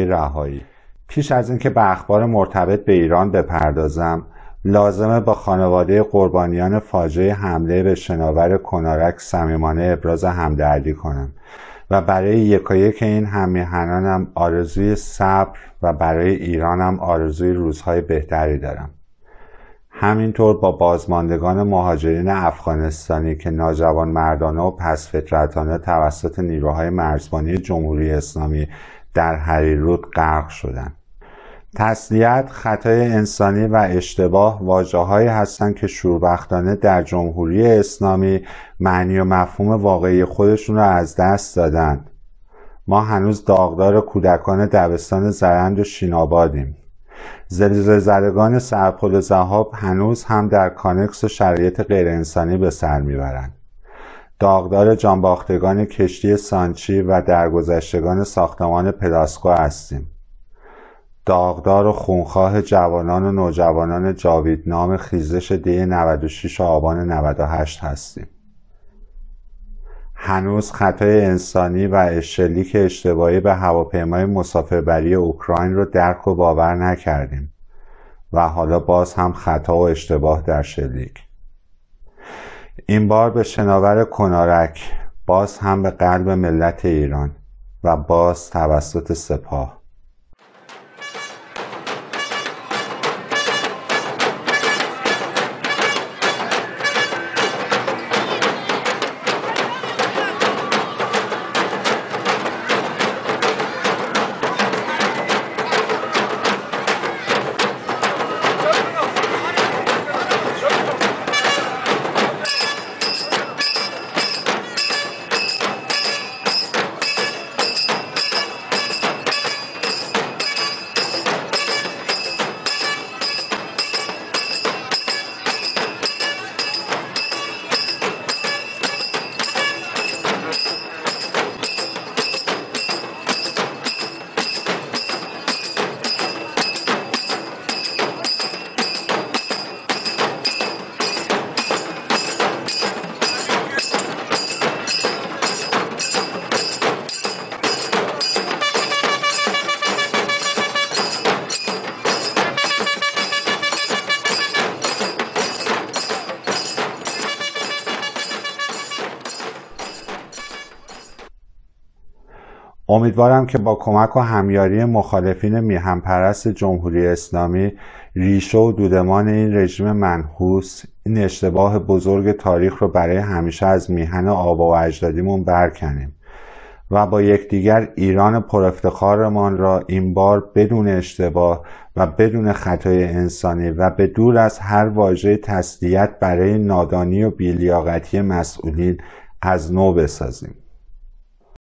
رهایی پیش از اینکه به اخبار مرتبط به ایران بپردازم لازمه با خانواده قربانیان فاجعه حمله به شناور کنارک صمیمانه ابراز همدردی کنم و برای یکایک این همیهنانم آرزوی صبر و برای ایرانم آرزوی روزهای بهتری دارم همینطور با بازماندگان مهاجرین افغانستانی که ناجوان مردانه و پس توسط نیروهای مرزبانی جمهوری اسلامی در حریرود غرق شدند تسلیت خطای انسانی و اشتباه واژههایی هستند که شوربختانه در جمهوری اسلامی معنی و مفهوم واقعی خودشون را از دست دادند ما هنوز داغدار کودکان دبستان زرند و شینابادیم زلزله زدگان سرپل زهاب هنوز هم در کانکس و شرایط غیرانسانی به سر میبرند داغدار جانباختگان کشتی سانچی و درگذشتگان ساختمان پلاسکو هستیم داغدار و خونخواه جوانان و نوجوانان نام خیزش دی 96 آبان 98 هستیم هنوز خطای انسانی و اشلیک اشتباهی به هواپیمای مسافربری اوکراین رو درک و باور نکردیم و حالا باز هم خطا و اشتباه در شلیک این بار به شناور کنارک باز هم به قلب ملت ایران و باز توسط سپاه امیدوارم که با کمک و همیاری مخالفین پرست جمهوری اسلامی ریشه و دودمان این رژیم منحوس این اشتباه بزرگ تاریخ رو برای همیشه از میهن آبا و اجدادیمون برکنیم و با یکدیگر ایران پرافتخارمان را این بار بدون اشتباه و بدون خطای انسانی و به دور از هر واژه تسلیت برای نادانی و بیلیاقتی مسئولین از نو بسازیم